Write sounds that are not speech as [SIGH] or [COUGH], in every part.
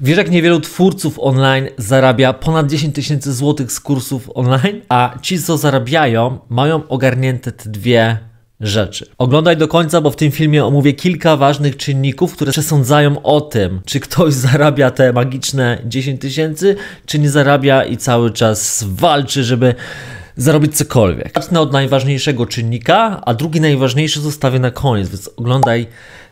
Wiesz, jak niewielu twórców online zarabia ponad 10 tysięcy złotych z kursów online, a ci, co zarabiają, mają ogarnięte te dwie rzeczy. Oglądaj do końca, bo w tym filmie omówię kilka ważnych czynników, które przesądzają o tym, czy ktoś [LAUGHS] zarabia te magiczne 10 tysięcy, czy nie zarabia i cały czas walczy, żeby zarobić cokolwiek. Zacznę od najważniejszego czynnika, a drugi najważniejszy zostawię na koniec, więc oglądaj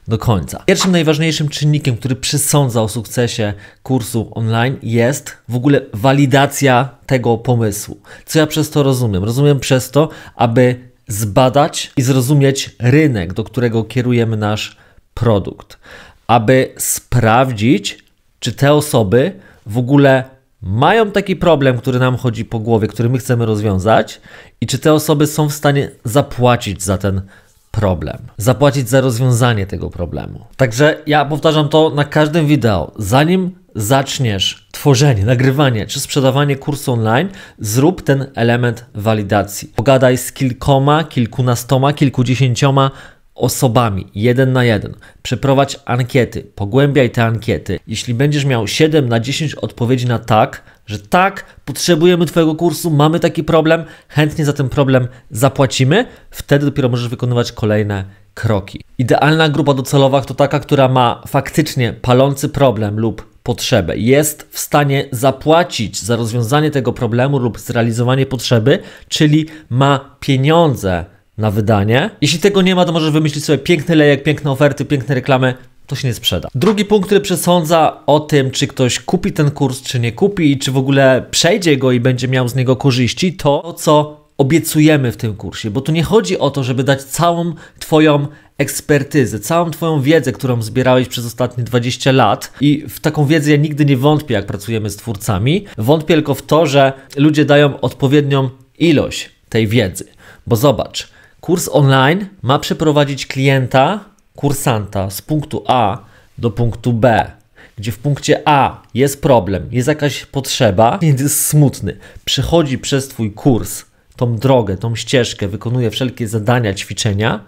do końca. Pierwszym najważniejszym czynnikiem, który przesądza o sukcesie kursu online jest w ogóle walidacja tego pomysłu. Co ja przez to rozumiem? Rozumiem przez to, aby zbadać i zrozumieć rynek, do którego kierujemy nasz produkt, aby sprawdzić, czy te osoby w ogóle mają taki problem, który nam chodzi po głowie, który my chcemy rozwiązać, i czy te osoby są w stanie zapłacić za ten problem, zapłacić za rozwiązanie tego problemu. Także ja powtarzam to na każdym wideo. Zanim zaczniesz tworzenie, nagrywanie czy sprzedawanie kursu online, zrób ten element walidacji. Pogadaj z kilkoma, kilkunastoma, kilkudziesięcioma osobami, jeden na jeden. Przeprowadź ankiety, pogłębiaj te ankiety. Jeśli będziesz miał 7 na 10 odpowiedzi na tak, że tak, potrzebujemy Twojego kursu, mamy taki problem, chętnie za ten problem zapłacimy, wtedy dopiero możesz wykonywać kolejne kroki. Idealna grupa docelowa to taka, która ma faktycznie palący problem lub potrzebę, jest w stanie zapłacić za rozwiązanie tego problemu lub zrealizowanie potrzeby, czyli ma pieniądze na wydanie. Jeśli tego nie ma, to możesz wymyślić sobie piękny lejek, piękne oferty, piękne reklamy. To się nie sprzeda. Drugi punkt, który przesądza o tym, czy ktoś kupi ten kurs, czy nie kupi, i czy w ogóle przejdzie go i będzie miał z niego korzyści, to co obiecujemy w tym kursie, bo tu nie chodzi o to, żeby dać całą Twoją ekspertyzę, całą Twoją wiedzę, którą zbierałeś przez ostatnie 20 lat i w taką wiedzę ja nigdy nie wątpię, jak pracujemy z twórcami. Wątpię tylko w to, że ludzie dają odpowiednią ilość tej wiedzy, bo zobacz, Kurs online ma przeprowadzić klienta, kursanta z punktu A do punktu B, gdzie w punkcie A jest problem, jest jakaś potrzeba, klient jest smutny, przechodzi przez Twój kurs, tą drogę, tą ścieżkę, wykonuje wszelkie zadania, ćwiczenia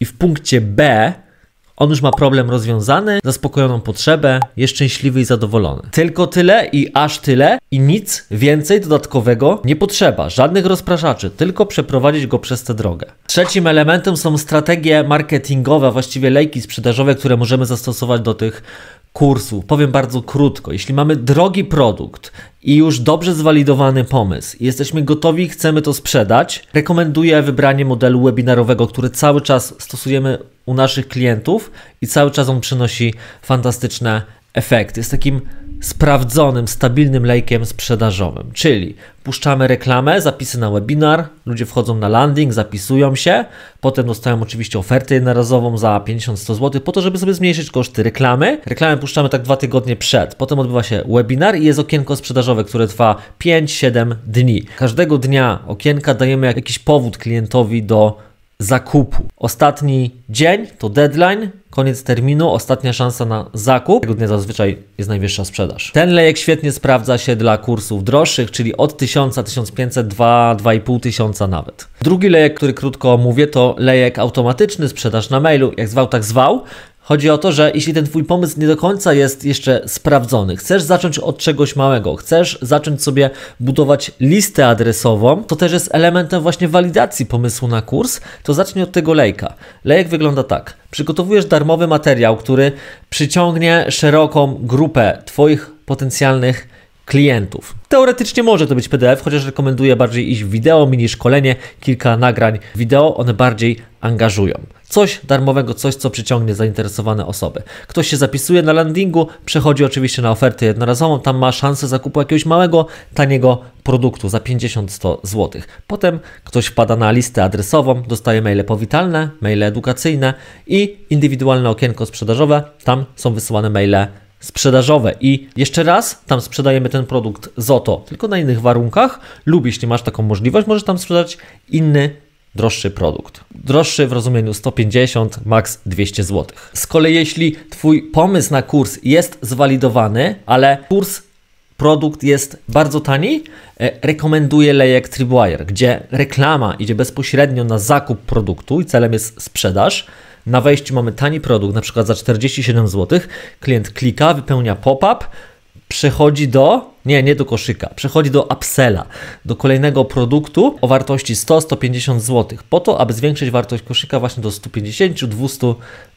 i w punkcie B on już ma problem rozwiązany, zaspokojoną potrzebę, jest szczęśliwy i zadowolony. Tylko tyle i aż tyle i nic więcej dodatkowego nie potrzeba, żadnych rozpraszaczy, tylko przeprowadzić go przez tę drogę. Trzecim elementem są strategie marketingowe, właściwie lejki sprzedażowe, które możemy zastosować do tych kursu, powiem bardzo krótko, jeśli mamy drogi produkt i już dobrze zwalidowany pomysł, jesteśmy gotowi i chcemy to sprzedać, rekomenduję wybranie modelu webinarowego, który cały czas stosujemy u naszych klientów i cały czas on przynosi fantastyczne efekty. Jest takim sprawdzonym, stabilnym lejkiem sprzedażowym. Czyli puszczamy reklamę, zapisy na webinar, ludzie wchodzą na landing, zapisują się, potem dostają oczywiście ofertę jednorazową za 50-100 zł, po to, żeby sobie zmniejszyć koszty reklamy. Reklamę puszczamy tak dwa tygodnie przed, potem odbywa się webinar i jest okienko sprzedażowe, które trwa 5-7 dni. Każdego dnia okienka dajemy jakiś powód klientowi do zakupu. Ostatni dzień to deadline, koniec terminu, ostatnia szansa na zakup. Tego dnia zazwyczaj jest najwyższa sprzedaż. Ten lejek świetnie sprawdza się dla kursów droższych, czyli od 1000, 1500, 2, tysiąca nawet. Drugi lejek, który krótko mówię, to lejek automatyczny, sprzedaż na mailu, jak zwał, tak zwał. Chodzi o to, że jeśli ten Twój pomysł nie do końca jest jeszcze sprawdzony, chcesz zacząć od czegoś małego, chcesz zacząć sobie budować listę adresową, to też jest elementem właśnie walidacji pomysłu na kurs, to zacznij od tego lejka. Lejek wygląda tak przygotowujesz darmowy materiał, który przyciągnie szeroką grupę Twoich potencjalnych klientów. Teoretycznie może to być PDF, chociaż rekomenduję bardziej iść w wideo, mini szkolenie, kilka nagrań wideo, one bardziej angażują. Coś darmowego, coś co przyciągnie zainteresowane osoby. Ktoś się zapisuje na landingu, przechodzi oczywiście na ofertę jednorazową, tam ma szansę zakupu jakiegoś małego, taniego produktu za 50-100 zł. Potem ktoś wpada na listę adresową, dostaje maile powitalne, maile edukacyjne i indywidualne okienko sprzedażowe, tam są wysyłane maile sprzedażowe. I jeszcze raz, tam sprzedajemy ten produkt z oto tylko na innych warunkach, lub jeśli masz taką możliwość, możesz tam sprzedać inny droższy produkt. Droższy w rozumieniu 150, maks 200 zł. Z kolei jeśli Twój pomysł na kurs jest zwalidowany, ale kurs produkt jest bardzo tani, e, rekomenduję lejek Tripwire, gdzie reklama idzie bezpośrednio na zakup produktu i celem jest sprzedaż. Na wejściu mamy tani produkt, na przykład za 47 zł. Klient klika, wypełnia pop-up, przechodzi do, nie, nie do koszyka, przechodzi do upsella, do kolejnego produktu o wartości 100-150 zł, po to, aby zwiększyć wartość koszyka właśnie do 150-200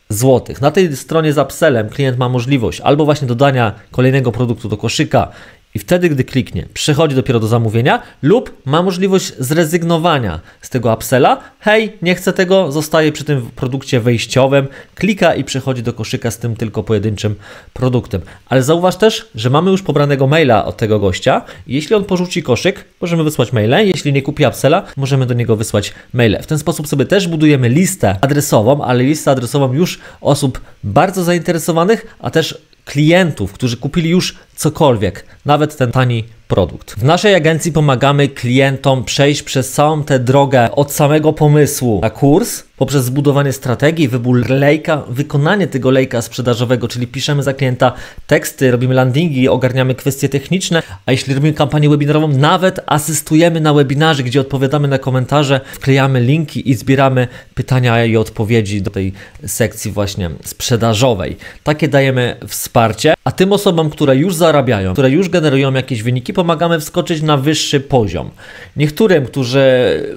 zł. Na tej stronie z upsellem klient ma możliwość albo właśnie dodania kolejnego produktu do koszyka i wtedy, gdy kliknie, przechodzi dopiero do zamówienia lub ma możliwość zrezygnowania z tego upsella. Hej, nie chcę tego, zostaje przy tym produkcie wejściowym, klika i przechodzi do koszyka z tym tylko pojedynczym produktem. Ale zauważ też, że mamy już pobranego maila od tego gościa. Jeśli on porzuci koszyk, możemy wysłać maile. Jeśli nie kupi upsella, możemy do niego wysłać maile. W ten sposób sobie też budujemy listę adresową, ale listę adresową już osób bardzo zainteresowanych, a też klientów, którzy kupili już cokolwiek, nawet ten tani produkt. W naszej agencji pomagamy klientom przejść przez całą tę drogę od samego pomysłu na kurs, poprzez zbudowanie strategii, wybór lejka, wykonanie tego lejka sprzedażowego, czyli piszemy za klienta teksty, robimy landingi, ogarniamy kwestie techniczne, a jeśli robimy kampanię webinarową, nawet asystujemy na webinarze, gdzie odpowiadamy na komentarze, wklejamy linki i zbieramy pytania i odpowiedzi do tej sekcji właśnie sprzedażowej. Takie dajemy wsparcie, a tym osobom, które już zarabiają, które już generują jakieś wyniki, pomagamy wskoczyć na wyższy poziom. Niektórym, którzy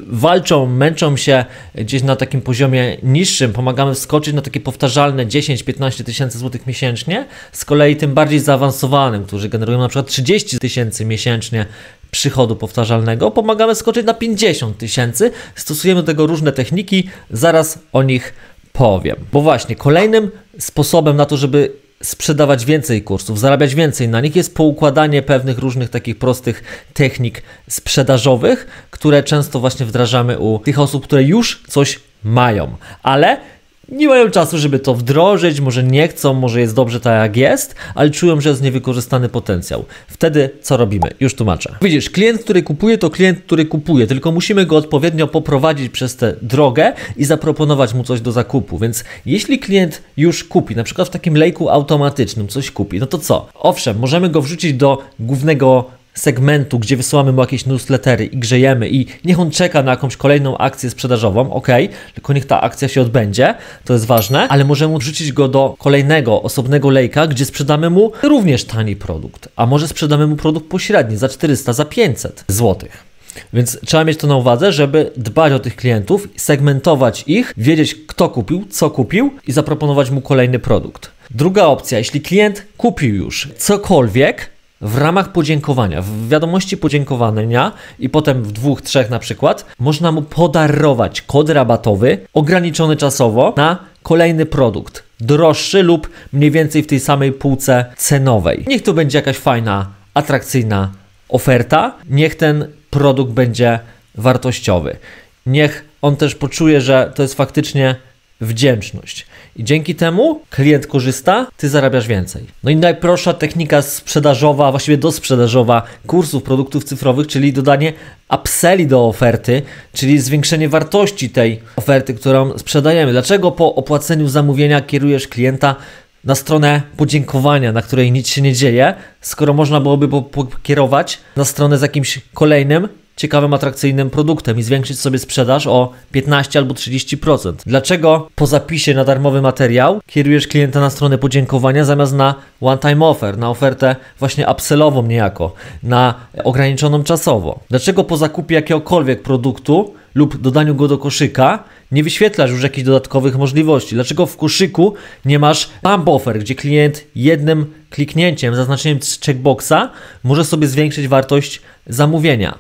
walczą, męczą się gdzieś na takim poziomie niższym, pomagamy wskoczyć na takie powtarzalne 10-15 tysięcy złotych miesięcznie. Z kolei tym bardziej zaawansowanym, którzy generują na przykład 30 tysięcy miesięcznie przychodu powtarzalnego, pomagamy skoczyć na 50 tysięcy. Stosujemy do tego różne techniki, zaraz o nich powiem. Bo właśnie, kolejnym sposobem na to, żeby sprzedawać więcej kursów, zarabiać więcej na nich, jest poukładanie pewnych różnych takich prostych technik sprzedażowych, które często właśnie wdrażamy u tych osób, które już coś mają, ale nie mają czasu, żeby to wdrożyć, może nie chcą, może jest dobrze tak jak jest, ale czują, że jest niewykorzystany potencjał. Wtedy co robimy? Już tłumaczę. Widzisz, klient, który kupuje, to klient, który kupuje, tylko musimy go odpowiednio poprowadzić przez tę drogę i zaproponować mu coś do zakupu. Więc jeśli klient już kupi, na przykład w takim lejku automatycznym coś kupi, no to co? Owszem, możemy go wrzucić do głównego segmentu, gdzie wysyłamy mu jakieś newslettery i grzejemy i niech on czeka na jakąś kolejną akcję sprzedażową, ok, tylko niech ta akcja się odbędzie, to jest ważne, ale możemy wrzucić go do kolejnego, osobnego lejka, gdzie sprzedamy mu również tani produkt, a może sprzedamy mu produkt pośredni za 400, za 500 złotych. Więc trzeba mieć to na uwadze, żeby dbać o tych klientów, segmentować ich, wiedzieć kto kupił, co kupił i zaproponować mu kolejny produkt. Druga opcja, jeśli klient kupił już cokolwiek, w ramach podziękowania, w wiadomości podziękowania i potem w dwóch, trzech na przykład, można mu podarować kod rabatowy ograniczony czasowo na kolejny produkt, droższy lub mniej więcej w tej samej półce cenowej. Niech to będzie jakaś fajna, atrakcyjna oferta, niech ten produkt będzie wartościowy. Niech on też poczuje, że to jest faktycznie wdzięczność. I dzięki temu klient korzysta, ty zarabiasz więcej. No i najprostsza technika sprzedażowa, właściwie dosprzedażowa kursów produktów cyfrowych, czyli dodanie upselli do oferty, czyli zwiększenie wartości tej oferty, którą sprzedajemy. Dlaczego po opłaceniu zamówienia kierujesz klienta na stronę podziękowania, na której nic się nie dzieje, skoro można byłoby pokierować na stronę z jakimś kolejnym ciekawym, atrakcyjnym produktem i zwiększyć sobie sprzedaż o 15 albo 30%. Dlaczego po zapisie na darmowy materiał kierujesz klienta na stronę podziękowania zamiast na one-time offer, na ofertę właśnie upsellową niejako, na ograniczoną czasowo? Dlaczego po zakupie jakiegokolwiek produktu lub dodaniu go do koszyka nie wyświetlasz już jakichś dodatkowych możliwości? Dlaczego w koszyku nie masz pump offer, gdzie klient jednym kliknięciem, zaznaczeniem checkboxa może sobie zwiększyć wartość zamówienia?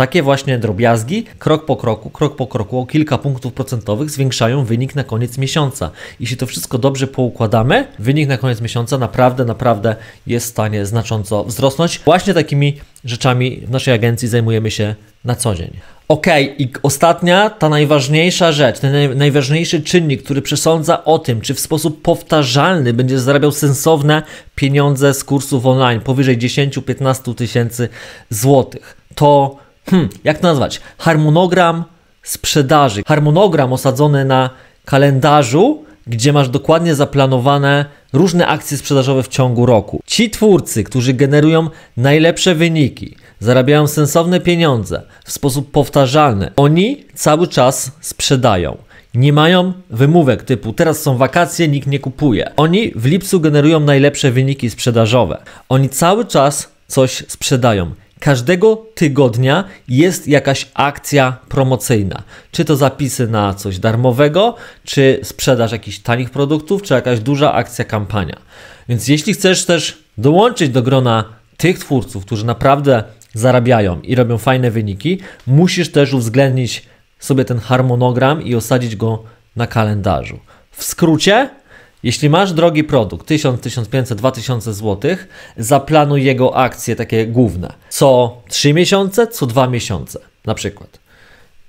Takie właśnie drobiazgi, krok po kroku, krok po kroku, o kilka punktów procentowych zwiększają wynik na koniec miesiąca. Jeśli to wszystko dobrze poukładamy, wynik na koniec miesiąca naprawdę, naprawdę jest w stanie znacząco wzrosnąć. Właśnie takimi rzeczami w naszej agencji zajmujemy się na co dzień. Ok, i ostatnia, ta najważniejsza rzecz, ten najważniejszy czynnik, który przesądza o tym, czy w sposób powtarzalny będziesz zarabiał sensowne pieniądze z kursów online powyżej 10-15 tysięcy złotych, to hmm, jak to nazwać? Harmonogram sprzedaży. Harmonogram osadzony na kalendarzu, gdzie masz dokładnie zaplanowane różne akcje sprzedażowe w ciągu roku. Ci twórcy, którzy generują najlepsze wyniki, zarabiają sensowne pieniądze w sposób powtarzalny, oni cały czas sprzedają. Nie mają wymówek typu teraz są wakacje, nikt nie kupuje. Oni w lipcu generują najlepsze wyniki sprzedażowe. Oni cały czas coś sprzedają. Każdego tygodnia jest jakaś akcja promocyjna. Czy to zapisy na coś darmowego, czy sprzedaż jakichś tanich produktów, czy jakaś duża akcja kampania. Więc jeśli chcesz też dołączyć do grona tych twórców, którzy naprawdę zarabiają i robią fajne wyniki, musisz też uwzględnić sobie ten harmonogram i osadzić go na kalendarzu. W skrócie, jeśli masz drogi produkt 1000, 1500, 2000 zł, zaplanuj jego akcje takie główne. Co 3 miesiące, co 2 miesiące na przykład.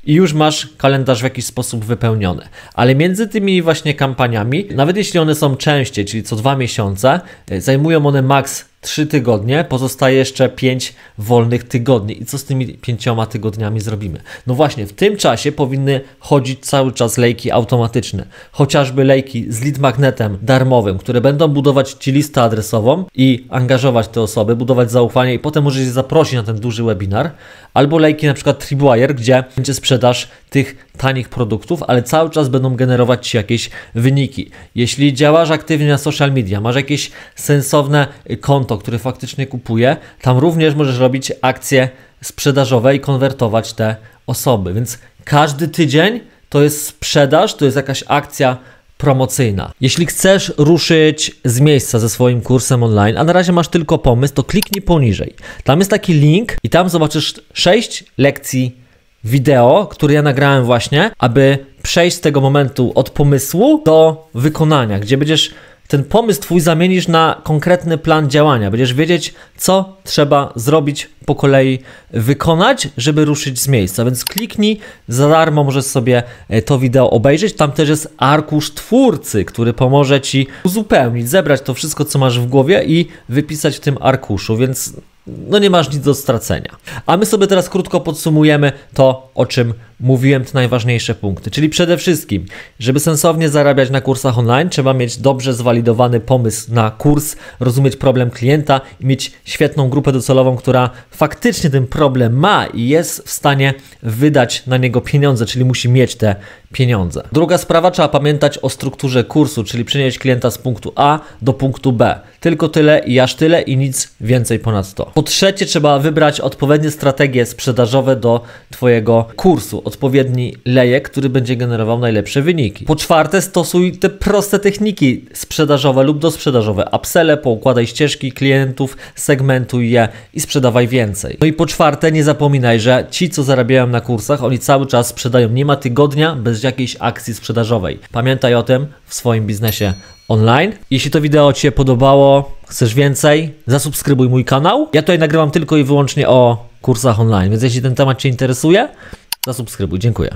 I już masz kalendarz w jakiś sposób wypełniony. Ale między tymi właśnie kampaniami, nawet jeśli one są częściej, czyli co 2 miesiące, e, zajmują one maks 3 tygodnie, pozostaje jeszcze 5 wolnych tygodni. I co z tymi 5 tygodniami zrobimy? No właśnie, w tym czasie powinny chodzić cały czas lejki automatyczne. Chociażby lejki z lead magnetem darmowym, które będą budować Ci listę adresową i angażować te osoby, budować zaufanie i potem możesz je zaprosić na ten duży webinar. Albo lejki na przykład Tripwire, gdzie będzie sprzedaż tych tanich produktów, ale cały czas będą generować Ci jakieś wyniki. Jeśli działasz aktywnie na social media, masz jakieś sensowne konto, które faktycznie kupuje, tam również możesz robić akcje sprzedażowe i konwertować te osoby. Więc każdy tydzień to jest sprzedaż, to jest jakaś akcja promocyjna. Jeśli chcesz ruszyć z miejsca ze swoim kursem online, a na razie masz tylko pomysł, to kliknij poniżej. Tam jest taki link i tam zobaczysz 6 lekcji wideo, które ja nagrałem właśnie, aby przejść z tego momentu od pomysłu do wykonania, gdzie będziesz ten pomysł twój zamienisz na konkretny plan działania. Będziesz wiedzieć, co trzeba zrobić po kolei wykonać, żeby ruszyć z miejsca. Więc kliknij, za darmo możesz sobie e, to wideo obejrzeć. Tam też jest arkusz twórcy, który pomoże ci uzupełnić, zebrać to wszystko, co masz w głowie i wypisać w tym arkuszu. Więc no nie masz nic do stracenia. A my sobie teraz krótko podsumujemy to, o czym mówiłem, te najważniejsze punkty. Czyli przede wszystkim, żeby sensownie zarabiać na kursach online, trzeba mieć dobrze zwalidowany pomysł na kurs, rozumieć problem klienta i mieć świetną grupę docelową, która faktycznie ten problem ma i jest w stanie wydać na niego pieniądze, czyli musi mieć te pieniądze. Druga sprawa, trzeba pamiętać o strukturze kursu, czyli przenieść klienta z punktu A do punktu B. Tylko tyle i aż tyle i nic więcej ponad to. Po trzecie, trzeba wybrać odpowiednie strategie sprzedażowe do Twojego kursu, odpowiedni lejek, który będzie generował najlepsze wyniki. Po czwarte, stosuj te proste techniki sprzedażowe lub dosprzedażowe. Upsele, poukładaj ścieżki klientów, segmentuj je i sprzedawaj więcej. No i po czwarte, nie zapominaj, że ci, co zarabiają na kursach, oni cały czas sprzedają. Nie ma tygodnia bez z jakiejś akcji sprzedażowej. Pamiętaj o tym w swoim biznesie online. Jeśli to wideo Ci się podobało, chcesz więcej, zasubskrybuj mój kanał. Ja tutaj nagrywam tylko i wyłącznie o kursach online, więc jeśli ten temat Cię interesuje, zasubskrybuj. Dziękuję.